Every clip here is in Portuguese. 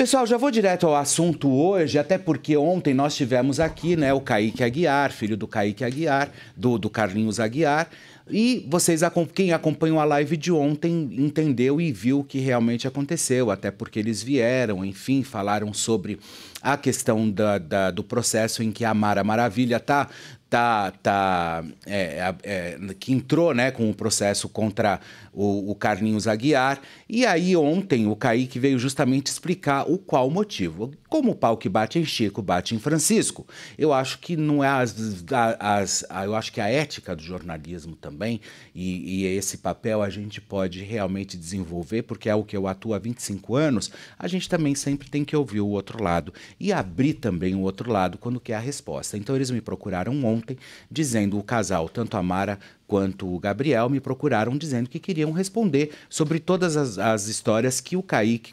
Pessoal, já vou direto ao assunto hoje, até porque ontem nós tivemos aqui né, o Kaique Aguiar, filho do Kaique Aguiar, do, do Carlinhos Aguiar. E vocês, quem acompanhou a live de ontem, entendeu e viu o que realmente aconteceu, até porque eles vieram, enfim, falaram sobre a questão da, da, do processo em que a Mara Maravilha tá tá, tá é, é, é, que entrou né, com o processo contra o, o, Carlinhos Aguiar. E aí ontem o Kaique veio justamente explicar o qual motivo. Como o pau que bate em Chico, bate em Francisco. Eu acho que não é as, as, as eu acho que a ética do jornalismo também, e, e, esse papel a gente pode realmente desenvolver, porque é o que eu atuo há 25 anos, a gente também sempre tem que ouvir o outro lado e abrir também o outro lado quando quer a resposta. Então eles me procuraram ontem dizendo o casal, tanto a Mara quanto o Gabriel, me procuraram dizendo que queriam responder sobre todas as, as histórias que o Kaique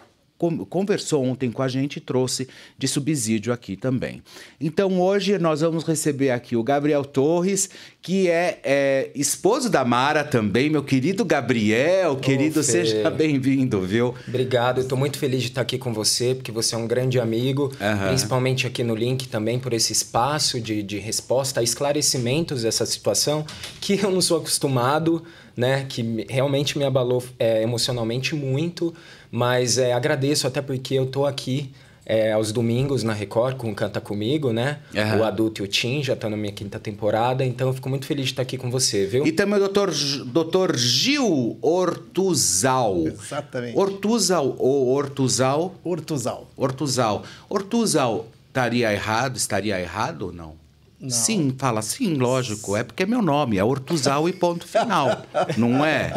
conversou ontem com a gente e trouxe de subsídio aqui também. Então hoje nós vamos receber aqui o Gabriel Torres, que é, é esposo da Mara também, meu querido Gabriel, querido, Ô, seja bem-vindo, viu? Obrigado, estou muito feliz de estar aqui com você, porque você é um grande amigo, uhum. principalmente aqui no Link também, por esse espaço de, de resposta, esclarecimentos dessa situação, que eu não sou acostumado, né, que realmente me abalou é, emocionalmente muito, mas é, agradeço até porque eu tô aqui é, aos domingos na Record com Canta Comigo, né? Uhum. O Adulto e o Tim já tá na minha quinta temporada, então eu fico muito feliz de estar tá aqui com você, viu? E também o doutor, doutor Gil Ortuzal. Exatamente. Ortuzal ou Ortuzal? Ortuzal. Ortuzal. Ortuzal, estaria errado? Estaria errado ou não? Não. Sim, fala, sim, lógico, é porque é meu nome, é Ortuzal e ponto final, não é?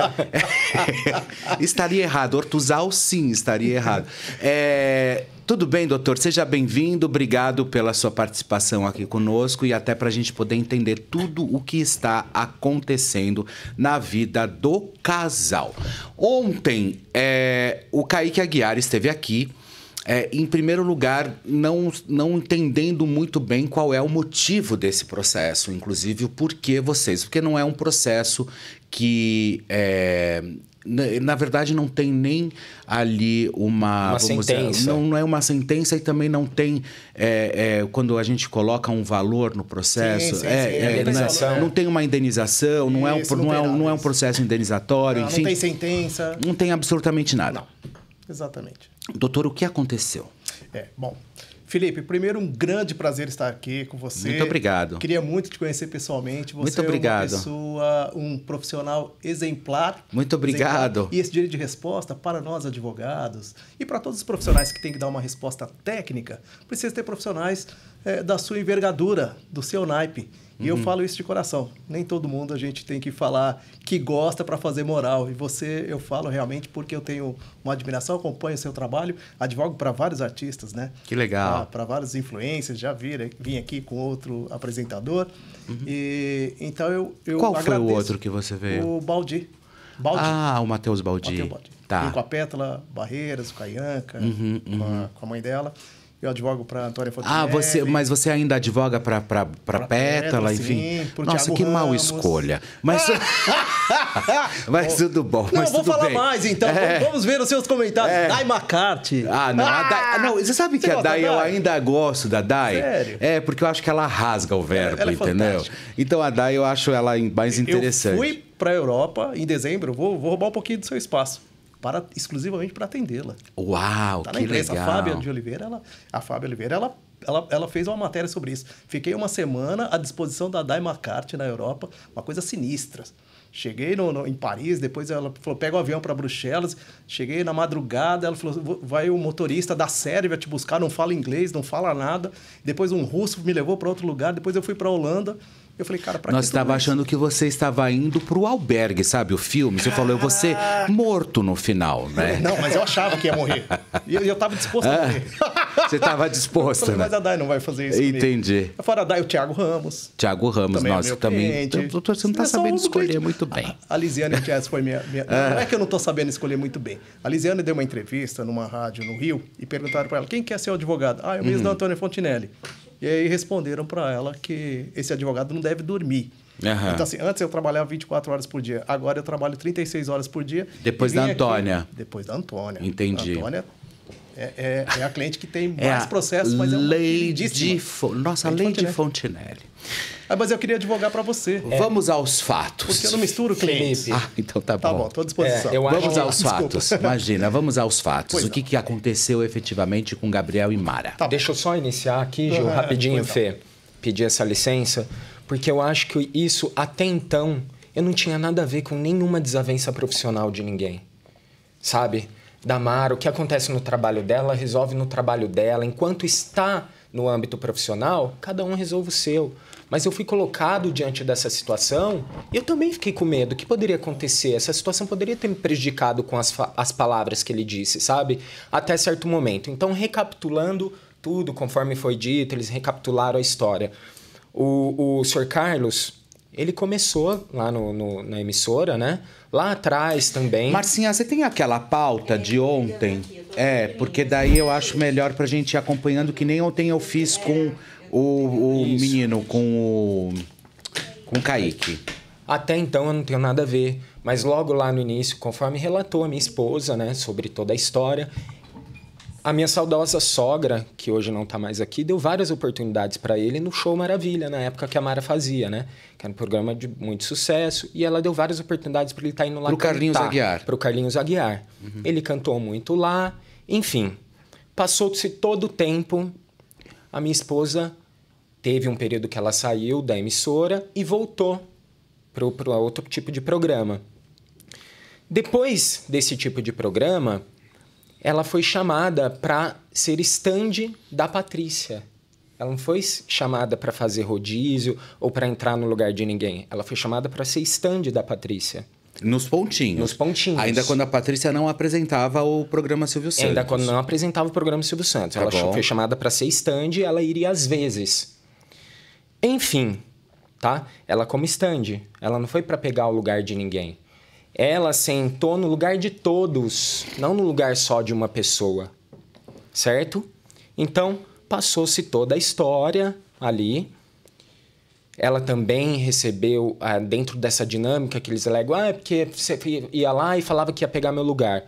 estaria errado, Ortuzal sim, estaria errado. É, tudo bem, doutor, seja bem-vindo, obrigado pela sua participação aqui conosco e até para a gente poder entender tudo o que está acontecendo na vida do casal. Ontem, é, o Kaique Aguiar esteve aqui é, em primeiro lugar, não, não entendendo muito bem qual é o motivo desse processo, inclusive o porquê vocês. Porque não é um processo que. É, na verdade não tem nem ali uma, uma sentença dizer, não, não, é uma sentença e também não tem é, é, quando a gente coloca um valor no processo sim, sim, é, sim, é, é não, é, né? não, tem uma indenização não Isso, é um não, não é um, não é um processo indenizatório enfim não tem sentença não tem absolutamente nada Exatamente. Doutor, o que aconteceu? É, bom, Felipe, primeiro um grande prazer estar aqui com você. Muito obrigado. Queria muito te conhecer pessoalmente. Você muito obrigado. é uma pessoa, um profissional exemplar. Muito obrigado. Exemplar. E esse direito de resposta para nós advogados e para todos os profissionais que têm que dar uma resposta técnica, precisa ter profissionais é, da sua envergadura, do seu naipe. E uhum. eu falo isso de coração. Nem todo mundo a gente tem que falar que gosta para fazer moral. E você, eu falo realmente porque eu tenho uma admiração, acompanho o seu trabalho, advogo para vários artistas, né? Que legal. Para vários influências, já vir, vim aqui com outro apresentador. Uhum. E então eu, eu Qual foi o outro que você veio? O Baldi. Baldi. Ah, o Matheus Baldi. Matheus Baldi. Tá. Vim com a Pétala Barreiras, com a Ianca, uhum, com, a, uhum. com a mãe dela. Eu advogo para Antônia Fontenelle. Ah, você, mas você ainda advoga para Pétala, Pétala, enfim. Sim, Nossa, Thiago que mal escolha. Mas, ah! mas tudo bom. Não, mas vou falar bem. mais então. É. Vamos ver os seus comentários. É. Dai McCarthy. Ah, não. Ah! Dai, não você sabe você que a Dai, Dai, eu ainda gosto da Dai? Sério? É, porque eu acho que ela rasga o verbo, ela, é entendeu? É então a Dai eu acho ela mais interessante. Eu fui para a Europa em dezembro. Vou, vou roubar um pouquinho do seu espaço para exclusivamente para atendê-la. Uau, tá que imprensa. legal. A Fábia de Oliveira, ela, a Fábia Oliveira, ela ela, ela fez uma matéria sobre isso. Fiquei uma semana à disposição da Dai McCarthy na Europa, uma coisa sinistra. Cheguei no, no, em Paris, depois ela falou: pega o avião para Bruxelas. Cheguei na madrugada, ela falou: vai o motorista da Sérvia te buscar, não fala inglês, não fala nada. Depois um russo me levou para outro lugar, depois eu fui para Holanda. Eu falei, cara, pra Nós estava achando que você estava indo pro albergue, sabe? O filme. Você falou, eu vou ser morto no final, né? Não, mas eu achava que ia morrer. E eu, eu tava disposto a ah. morrer. Você estava disposta. Falei, né? Mas a Dai não vai fazer isso. Entendi. Comigo. Fora a Dai, o Thiago Ramos. Thiago Ramos, também é nossa, é também. Tô, tô, você não está sabendo escolher muito bem. A, a Lisiane Jazz foi minha. minha... Ah. Não é que eu não estou sabendo escolher muito bem. A Lisiane deu uma entrevista numa rádio no Rio e perguntaram para ela: quem quer ser o advogado? Ah, eu é mesmo hum. Antônio Fontinelli. E aí responderam para ela que esse advogado não deve dormir. Uhum. Então, assim, antes eu trabalhava 24 horas por dia, agora eu trabalho 36 horas por dia. Depois da Antônia. Aqui, depois da Antônia. Entendi. A Antônia é, é, é, a cliente que tem é mais processos, mas é uma lei de Fo... Nossa, lei de Fontenelle. Ah, mas eu queria advogar para você. É. Vamos aos fatos. Porque eu não misturo clientes. Ah, então tá bom. Tá bom, estou à disposição. vamos que... aos fatos. Imagina, vamos aos fatos. Pois o que, que aconteceu efetivamente com Gabriel e Mara? Tá Deixa eu só iniciar aqui, Gil, uhum, rapidinho, Fê. Não. Pedir essa licença, porque eu acho que isso, até então, eu não tinha nada a ver com nenhuma desavença profissional de ninguém. Sabe? da Mara, o que acontece no trabalho dela, resolve no trabalho dela. Enquanto está no âmbito profissional, cada um resolve o seu. Mas eu fui colocado diante dessa situação e eu também fiquei com medo. O que poderia acontecer? Essa situação poderia ter me prejudicado com as, as palavras que ele disse, sabe? Até certo momento. Então, recapitulando tudo conforme foi dito, eles recapitularam a história. O, o Sr. Carlos ele começou lá no, no, na emissora, né? Lá atrás também. Marcinha, você tem aquela pauta é, de ontem? Aqui, é, porque daí eu acho melhor pra gente ir acompanhando, que nem ontem eu fiz com o, o menino, com o. com o Kaique. Até então eu não tenho nada a ver. Mas logo lá no início, conforme relatou a minha esposa, né, sobre toda a história, a minha saudosa sogra, que hoje não está mais aqui, deu várias oportunidades para ele no Show Maravilha, na época que a Mara fazia, né? Que era um programa de muito sucesso. E ela deu várias oportunidades para ele estar tá indo lá Pro cantar. Carlinhos Aguiar. Pro Carlinhos Aguiar. Uhum. Ele cantou muito lá. Enfim, passou-se todo o tempo. A minha esposa teve um período que ela saiu da emissora e voltou para outro tipo de programa. Depois desse tipo de programa, ela foi chamada para ser stand da Patrícia. Ela não foi chamada para fazer rodízio ou para entrar no lugar de ninguém. Ela foi chamada para ser stand da Patrícia. Nos pontinhos. Nos pontinhos. Ainda quando a Patrícia não apresentava o programa Silvio Santos. Ainda quando não apresentava o programa Silvio Santos. Tá ela foi chamada para ser stand e ela iria às vezes. Enfim, tá? Ela como stand. Ela não foi para pegar o lugar de ninguém. Ela sentou no lugar de todos, não no lugar só de uma pessoa. Certo? Então, passou-se toda a história ali. Ela também recebeu, ah, dentro dessa dinâmica que eles alegam, ah, é porque você ia lá e falava que ia pegar meu lugar.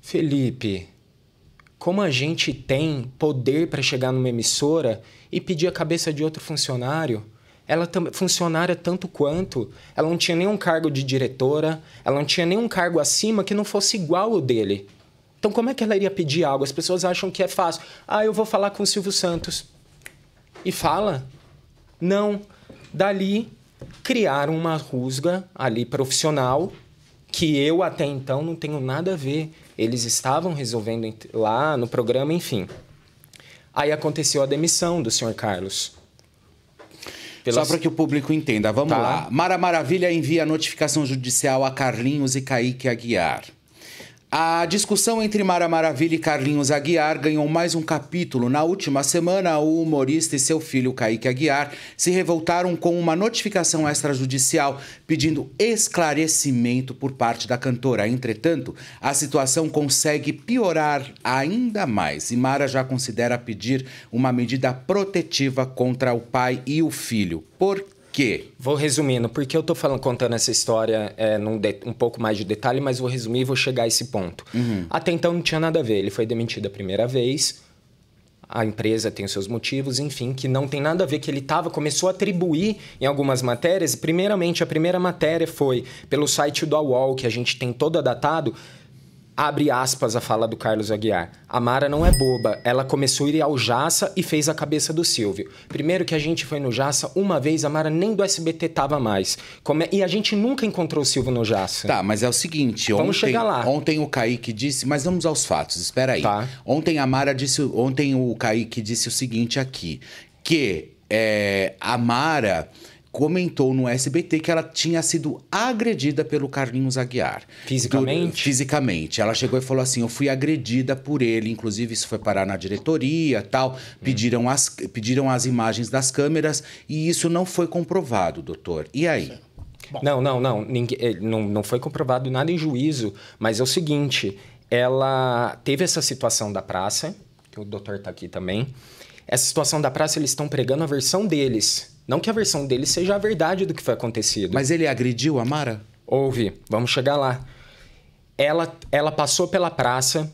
Felipe, como a gente tem poder para chegar numa emissora e pedir a cabeça de outro funcionário? ela funcionária tanto quanto. Ela não tinha nenhum cargo de diretora, ela não tinha nenhum cargo acima que não fosse igual o dele. Então, como é que ela iria pedir algo? As pessoas acham que é fácil. Ah, eu vou falar com o Silvio Santos. E fala. Não. Dali, criaram uma rusga ali profissional que eu até então não tenho nada a ver. Eles estavam resolvendo lá no programa, enfim. Aí aconteceu a demissão do senhor Carlos. Pelas... Só para que o público entenda. Vamos tá. lá. Mara Maravilha envia notificação judicial a Carlinhos e Kaique Aguiar. A discussão entre Mara Maravilha e Carlinhos Aguiar ganhou mais um capítulo. Na última semana, o humorista e seu filho Kaique Aguiar se revoltaram com uma notificação extrajudicial pedindo esclarecimento por parte da cantora. Entretanto, a situação consegue piorar ainda mais e Mara já considera pedir uma medida protetiva contra o pai e o filho. Por quê? Vou resumindo, porque eu tô falando, contando essa história é, de, um pouco mais de detalhe, mas vou resumir e vou chegar a esse ponto. Uhum. Até então não tinha nada a ver. Ele foi demitido a primeira vez, a empresa tem os seus motivos, enfim, que não tem nada a ver que ele estava, começou a atribuir em algumas matérias. Primeiramente, a primeira matéria foi pelo site do UOL, que a gente tem todo adaptado. Abre aspas a fala do Carlos Aguiar. A Mara não é boba, ela começou a ir ao Jaça e fez a cabeça do Silvio. Primeiro que a gente foi no Jaça, uma vez a Mara nem do SBT tava mais. E a gente nunca encontrou o Silvio no Jaça. Tá, mas é o seguinte, vamos ontem, chegar lá. ontem o Kaique disse, mas vamos aos fatos, espera aí. Tá. Ontem a Mara disse, ontem o Kaique disse o seguinte aqui, que é, a Mara comentou no SBT que ela tinha sido agredida pelo Carlinhos Aguiar. Fisicamente? Do, fisicamente. Ela chegou e falou assim: "Eu fui agredida por ele, inclusive isso foi parar na diretoria, tal. Pediram as pediram as imagens das câmeras e isso não foi comprovado, doutor. E aí? Não, não, não, eh, não, não foi comprovado nada em juízo, mas é o seguinte, ela teve essa situação da praça, que o doutor está aqui também. Essa situação da praça, eles estão pregando a versão deles não que a versão dele seja a verdade do que foi acontecido. Mas ele agrediu a Mara? Houve. Vamos chegar lá. Ela, ela passou pela praça.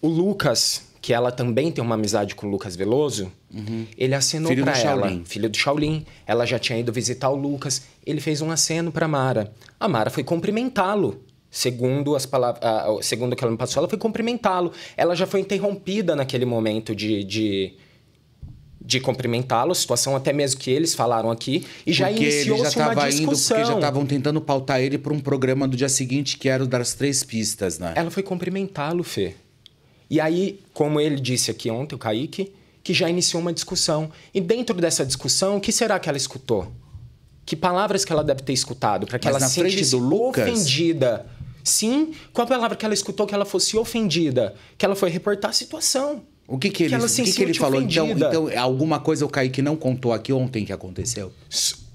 O Lucas, que ela também tem uma amizade com o Lucas Veloso, uhum. ele acenou para ela, filho do Shaolin. Ela já tinha ido visitar o Lucas. Ele fez um aceno para Mara. A Mara foi cumprimentá-lo. Segundo as palavras, segundo o que ela me passou, ela foi cumprimentá-lo. Ela já foi interrompida naquele momento de, de de cumprimentá-lo, situação até mesmo que eles falaram aqui, e já iniciou-se uma discussão. Indo porque já estavam tentando pautar ele para um programa do dia seguinte, que era o das três pistas, né? Ela foi cumprimentá-lo, Fê. E aí, como ele disse aqui ontem, o Kaique, que já iniciou uma discussão. E dentro dessa discussão, o que será que ela escutou? Que palavras que ela deve ter escutado para que Mas ela se sentisse Lucas... ofendida? Sim, qual palavra que ela escutou que ela fosse ofendida? Que ela foi reportar a situação. O que, que, que ela se o que, que ele falou? Então, então, alguma coisa o Kaique não contou aqui ontem que aconteceu?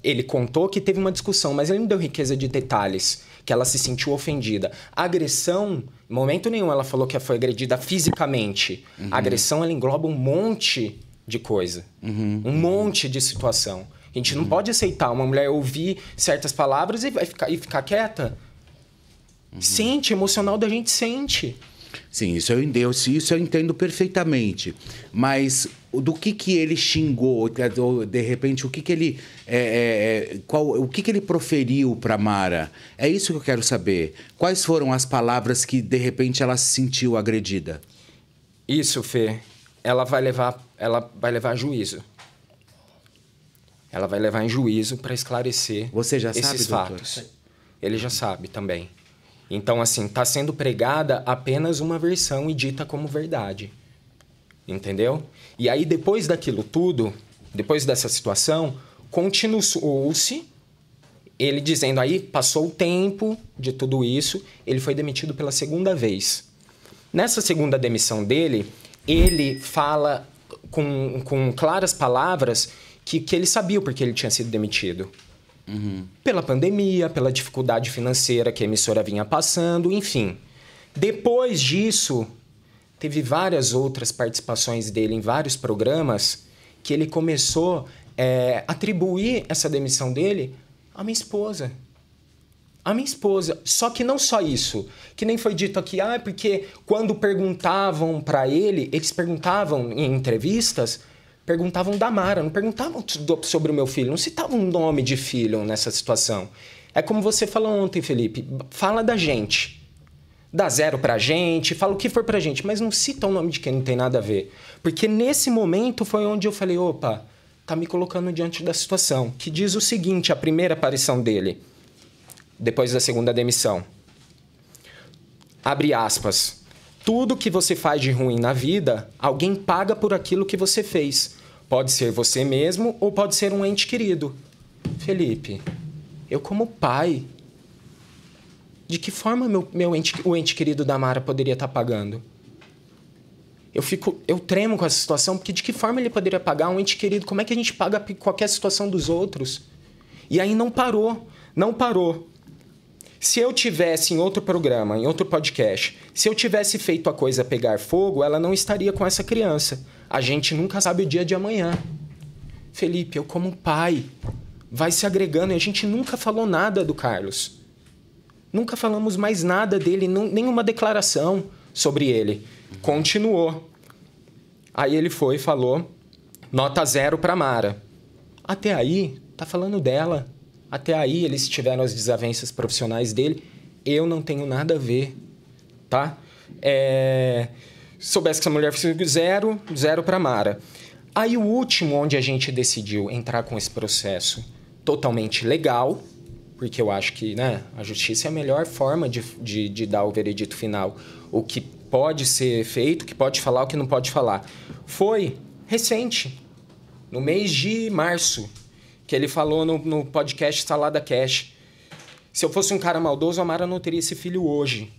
Ele contou que teve uma discussão, mas ele não deu riqueza de detalhes, que ela se sentiu ofendida. agressão, em momento nenhum ela falou que foi agredida fisicamente. Uhum. agressão, ela engloba um monte de coisa, uhum. um monte de situação. A gente não uhum. pode aceitar uma mulher ouvir certas palavras e, vai ficar, e ficar quieta. Uhum. Sente, emocional da gente sente. Sim, isso eu entendo, isso eu entendo perfeitamente. Mas do que que ele xingou, de repente o que que ele, é, é, é qual, o que que ele proferiu para Mara? É isso que eu quero saber. Quais foram as palavras que de repente ela se sentiu agredida? Isso, Fê. Ela vai levar, ela vai levar juízo. Ela vai levar em juízo para esclarecer Você já esses sabe, fatos. Doutor? Ele já sabe também. Então, assim, está sendo pregada apenas uma versão e dita como verdade. Entendeu? E aí, depois daquilo tudo, depois dessa situação, continuou-se ele dizendo aí, passou o tempo de tudo isso, ele foi demitido pela segunda vez. Nessa segunda demissão dele, ele fala com, com claras palavras que, que ele sabia porque ele tinha sido demitido. Uhum. Pela pandemia, pela dificuldade financeira que a emissora vinha passando, enfim. Depois disso, teve várias outras participações dele em vários programas que ele começou a é, atribuir essa demissão dele à minha esposa. A minha esposa. Só que não só isso. Que nem foi dito aqui, ah, é porque quando perguntavam para ele, eles perguntavam em entrevistas perguntavam da Mara, não perguntavam sobre o meu filho, não citavam nome de filho nessa situação. É como você falou ontem, Felipe, fala da gente. Dá zero pra gente, fala o que for pra gente, mas não cita o nome de quem não tem nada a ver. Porque nesse momento foi onde eu falei, opa, tá me colocando diante da situação, que diz o seguinte, a primeira aparição dele, depois da segunda demissão. Abre aspas. Tudo que você faz de ruim na vida, alguém paga por aquilo que você fez. Pode ser você mesmo ou pode ser um ente querido. Felipe, eu como pai, de que forma meu, meu ente, o ente querido da Mara poderia estar tá pagando? Eu fico, eu tremo com essa situação porque de que forma ele poderia pagar um ente querido? Como é que a gente paga qualquer situação dos outros? E aí não parou, não parou. Se eu tivesse em outro programa, em outro podcast, se eu tivesse feito a coisa pegar fogo, ela não estaria com essa criança. A gente nunca sabe o dia de amanhã. Felipe, eu como pai, vai se agregando e a gente nunca falou nada do Carlos. Nunca falamos mais nada dele, não, nenhuma declaração sobre ele. Continuou. Aí ele foi e falou: nota zero para Mara. Até aí, tá falando dela. Até aí eles tiveram as desavenças profissionais dele. Eu não tenho nada a ver, tá? É... Soubesse que essa mulher fez zero, zero para Mara. Aí o último onde a gente decidiu entrar com esse processo totalmente legal, porque eu acho que né, a justiça é a melhor forma de, de, de dar o veredito final. O que pode ser feito, o que pode falar, o que não pode falar. Foi recente, no mês de março que ele falou no, no podcast Salada Cash. Se eu fosse um cara maldoso, a Mara não teria esse filho hoje.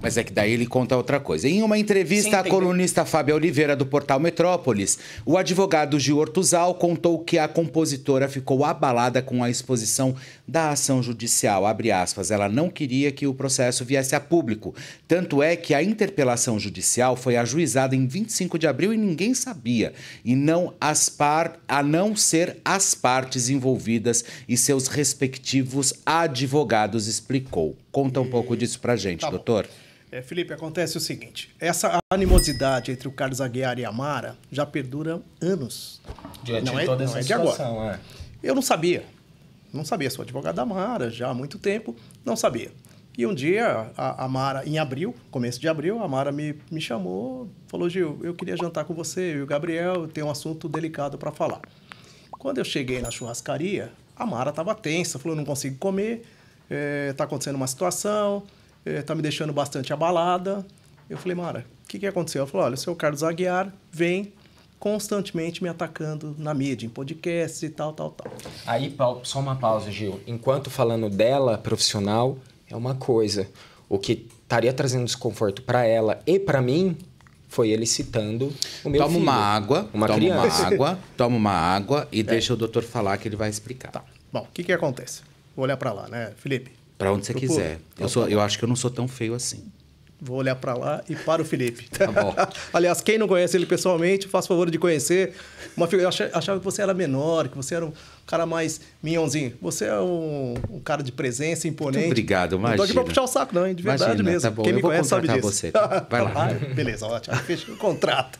Mas é que daí ele conta outra coisa. Em uma entrevista à colunista Fábia Oliveira, do portal Metrópolis, o advogado Gil Ortuzal contou que a compositora ficou abalada com a exposição da ação judicial. Aspas, ela não queria que o processo viesse a público. Tanto é que a interpelação judicial foi ajuizada em 25 de abril e ninguém sabia. E não as par... a não ser as partes envolvidas e seus respectivos advogados, explicou. Conta um pouco disso para gente, tá doutor. É, Felipe, acontece o seguinte: essa animosidade entre o Carlos Aguiar e a Mara já perdura anos. Diante não é, toda não situação, é de agora. É. Eu não sabia. Não sabia. Sou advogada da Mara já há muito tempo. Não sabia. E um dia, a, a Mara, em abril, começo de abril, a Mara me, me chamou, falou: Gil, eu queria jantar com você, eu e o Gabriel, eu tenho um assunto delicado para falar. Quando eu cheguei na churrascaria, a Mara estava tensa, falou: não consigo comer está é, tá acontecendo uma situação, está é, tá me deixando bastante abalada. Eu falei, Mara, o que, que aconteceu? Ela falou, olha, o seu Carlos Aguiar vem constantemente me atacando na mídia, em podcasts e tal, tal, tal. Aí, só uma pausa, Gil. Enquanto falando dela, profissional, é uma coisa. O que estaria trazendo desconforto para ela e para mim foi ele citando o meu toma filho. Uma água, uma toma criança. uma água, toma uma água e é. deixa o doutor falar que ele vai explicar. Tá. Bom, o que, que acontece? olhar para lá, né, Felipe? Para onde você quiser. Eu, sou, eu acho que eu não sou tão feio assim. Vou olhar para lá e para o Felipe. Tá bom. Aliás, quem não conhece ele pessoalmente, faça favor de conhecer. Uma figura, eu achava que você era menor, que você era um cara mais minhãozinho. Você é um, um cara de presença, imponente. Muito obrigado, Márcio. Não tô aqui para puxar o saco, não, hein? De verdade Imagina, tá mesmo. Tá bom. Quem eu me conhece sabe disso. Você. Vai lá. Ah, beleza, ótimo. Fecha o contrato.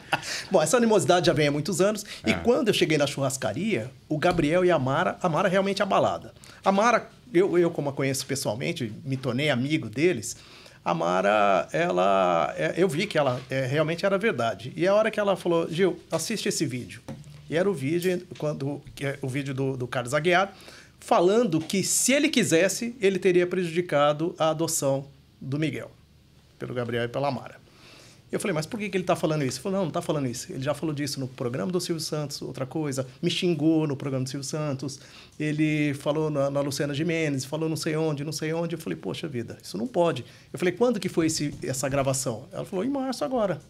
bom, essa animosidade já vem há muitos anos. Ah. E quando eu cheguei na churrascaria, o Gabriel e a Mara, a Mara realmente é abalada. A Mara, eu, eu como a conheço pessoalmente, me tornei amigo deles a Mara, ela, é, eu vi que ela é, realmente era verdade. E a hora que ela falou, Gil, assiste esse vídeo. E era o vídeo, quando, é, o vídeo do, do Carlos Aguiar, falando que se ele quisesse, ele teria prejudicado a adoção do Miguel, pelo Gabriel e pela Mara. Eu falei, mas por que, que ele está falando isso? Ele falou, não, não está falando isso. Ele já falou disso no programa do Silvio Santos, outra coisa. Me xingou no programa do Silvio Santos. Ele falou na, na Luciana Gimenez, falou não sei onde, não sei onde. Eu falei, poxa vida, isso não pode. Eu falei, quando que foi esse, essa gravação? Ela falou, em março agora.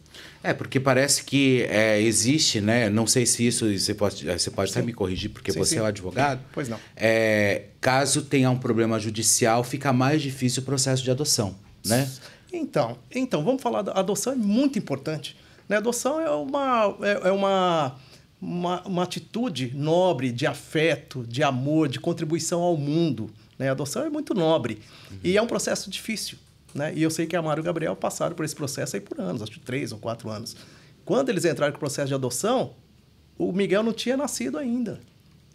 É, porque parece que é, existe, né? Não sei se isso você pode, você pode até me corrigir, porque sim, você é sim. é o advogado. Pois não. É, caso tenha um problema judicial, fica mais difícil o processo de adoção, né? Então, então vamos falar da adoção é muito importante. Né? Adoção é uma é, é uma, uma, uma atitude nobre de afeto, de amor, de contribuição ao mundo. Né? adoção é muito nobre uhum. e é um processo difícil. Né? E eu sei que a Mário e o Gabriel passaram por esse processo aí por anos, acho que três ou quatro anos. Quando eles entraram com o processo de adoção, o Miguel não tinha nascido ainda.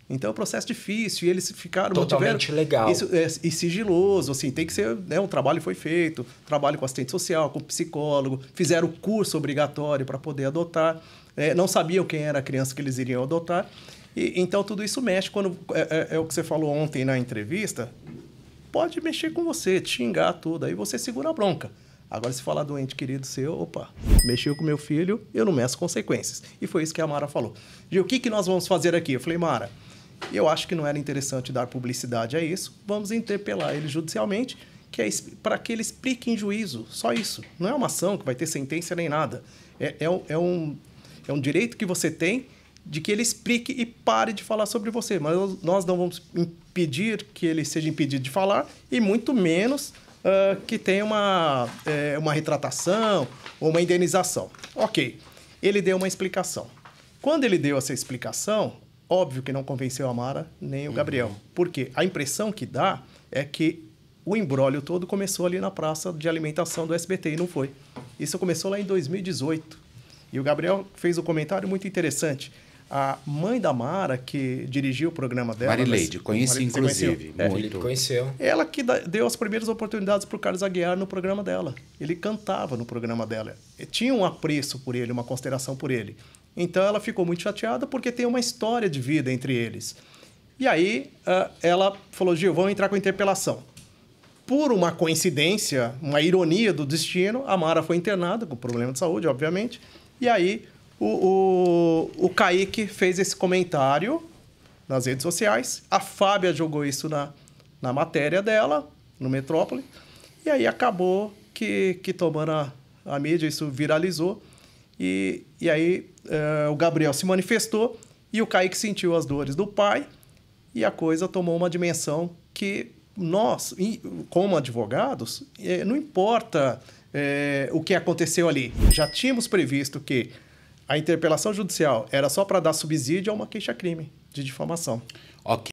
Então é um processo difícil e eles ficaram totalmente legal. Isso, é, e sigiloso, assim, tem que ser, né, um trabalho foi feito, trabalho com assistente social, com psicólogo, fizeram o curso obrigatório para poder adotar, é, não sabiam quem era a criança que eles iriam adotar. E, então tudo isso mexe quando é, é, é o que você falou ontem na entrevista, pode mexer com você, xingar tudo, aí você segura a bronca. Agora, se falar doente querido seu, opa, mexeu com meu filho, eu não meço consequências. E foi isso que a Mara falou. E o que, que nós vamos fazer aqui? Eu falei, Mara, e eu acho que não era interessante dar publicidade a isso. Vamos interpelar ele judicialmente, que é para que ele explique em juízo. Só isso. Não é uma ação que vai ter sentença nem nada. É, é, é, um, é um direito que você tem de que ele explique e pare de falar sobre você. Mas nós não vamos impedir que ele seja impedido de falar e muito menos uh, que tenha uma, é, uma retratação ou uma indenização. Ok, ele deu uma explicação. Quando ele deu essa explicação, Óbvio que não convenceu a Mara nem o Gabriel. Uhum. porque A impressão que dá é que o embrólio todo começou ali na praça de alimentação do SBT e não foi. Isso começou lá em 2018. E o Gabriel fez um comentário muito interessante. A mãe da Mara, que dirigiu o programa dela. Marileide, conheci inclusive. muito. É, conheceu. Ela que deu as primeiras oportunidades para o Carlos Aguiar no programa dela. Ele cantava no programa dela. Tinha um apreço por ele, uma consideração por ele. Então ela ficou muito chateada porque tem uma história de vida entre eles. E aí ah, ela falou: Gil, vamos entrar com interpelação. Por uma coincidência, uma ironia do destino, a Mara foi internada, com problema de saúde, obviamente. E aí o, o, o Kaique fez esse comentário nas redes sociais. A Fábia jogou isso na, na matéria dela, no Metrópole. E aí acabou que, que tomando a, a mídia, isso viralizou. E, e aí uh, o Gabriel se manifestou e o Kaique sentiu as dores do pai e a coisa tomou uma dimensão que nós, como advogados, eh, não importa é, o que aconteceu ali. Já tínhamos previsto que a interpelação judicial era só para dar subsídio a uma queixa-crime de difamação. Ok.